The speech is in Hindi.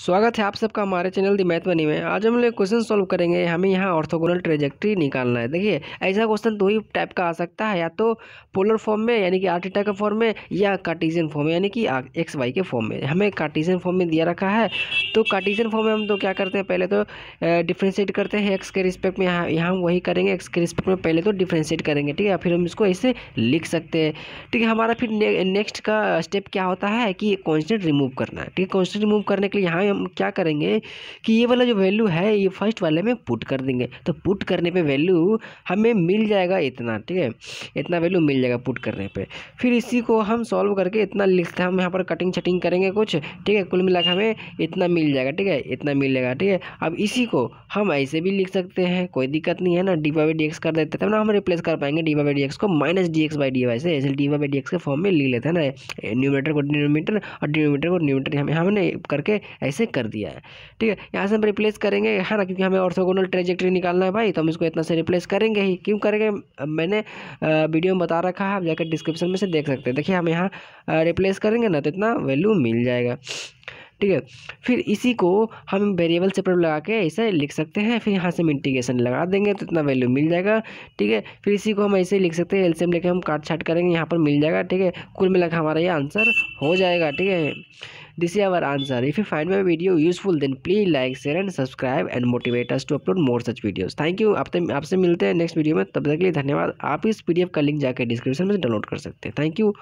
स्वागत है आप सबका हमारे चैनल दी मैथ में आज हम लोग क्वेश्चन सॉल्व करेंगे हमें यहाँ ऑर्थोगोनल ट्रेजेक्ट्री निकालना है देखिए ऐसा क्वेश्चन दो तो ही टाइप का आ सकता है या तो पोलर फॉर्म में यानी कि आर्टिटा के फॉर्म में या कार्टिजियन फॉर्म में यानी कि एक्स वाई के फॉर्म में हमें कार्टिजियन फॉर्म में दिया रखा है तो कार्टिजियन फॉर्म में हम तो क्या करते हैं पहले तो डिफ्रेंशिएट करते हैं एक्स के रिस्पेक्ट में यहाँ यहाँ वही करेंगे एक्स के रिस्पेक्ट में पहले तो डिफ्रेंशिएट करेंगे ठीक है फिर हम इसको ऐसे लिख सकते हैं ठीक है हमारा फिर नेक्स्ट का स्टेप क्या होता है कि कॉन्स्टेंट रिमूव करना है ठीक है कॉन्स्टेंट रिमूव करने के लिए यहाँ यहाँ हम क्या करेंगे कि ये वाला जो वैल्यू है ये फर्स्ट वाले में पुट कर देंगे तो पुट करने पे वैल्यू हमें मिल जाएगा इतना ठीक है इतना वैल्यू मिल जाएगा पुट करने पे फिर इसी को हम सॉल्व करके इतना लिखते हैं हम यहाँ पर कटिंग छटिंग करेंगे कुछ ठीक है कुल मिला हमें इतना मिल जाएगा ठीक है इतना मिल जाएगा ठीक है अब इसी को हम ऐसे भी लिख सकते हैं कोई दिक्कत नहीं है ना डी बाई डी एक्स कर देते हैं ना हम रिप्लेस कर पाएंगे डी बाई डी एक्स को minus d x by d y से ऐसे डी बाई डी एक्स के फॉर्म में लिख लेते हैं ना न्यूमीटर को डिनोमीटर और डिनोमीटर को न्यूमीटर हमें हमने करके ऐसे कर दिया है ठीक है यहाँ से हम रिप्लेस करेंगे है ना क्योंकि हमें ऑर्थोगोनल ट्रेजेक्ट्री निकालना है भाई तो हम इसको इतना से रिप्लेस करेंगे ही क्यों करेंगे मैंने वीडियो में बता रखा है आप जाकर डिस्क्रिप्शन में से देख सकते हैं देखिए हम यहाँ रिप्लेस करेंगे ना तो इतना वैल्यू मिल जाएगा ठीक है फिर इसी को हम वेरिएबल सेपरेट लगा के ऐसे लिख सकते हैं फिर यहाँ से हम इंटीग्रेशन लगा देंगे तो इतना वैल्यू मिल जाएगा ठीक है फिर इसी को हम ऐसे लिख सकते हैं एलसीएम लेके हम काट छाट करेंगे यहाँ पर मिल जाएगा ठीक है कुल मिलाकर हमारा ये आंसर हो जाएगा ठीक है this is our answer if you find my video useful then please like share and subscribe and motivate us to upload more such videos thank you आपसे आपसे मिलते हैं नेक्स्ट वीडियो में तब तक के लिए धन्यवाद आप इस पीडीएफ का लिंक जाकर डिस्क्रिप्शन में डाउनलोड कर सकते हैं थैंक यू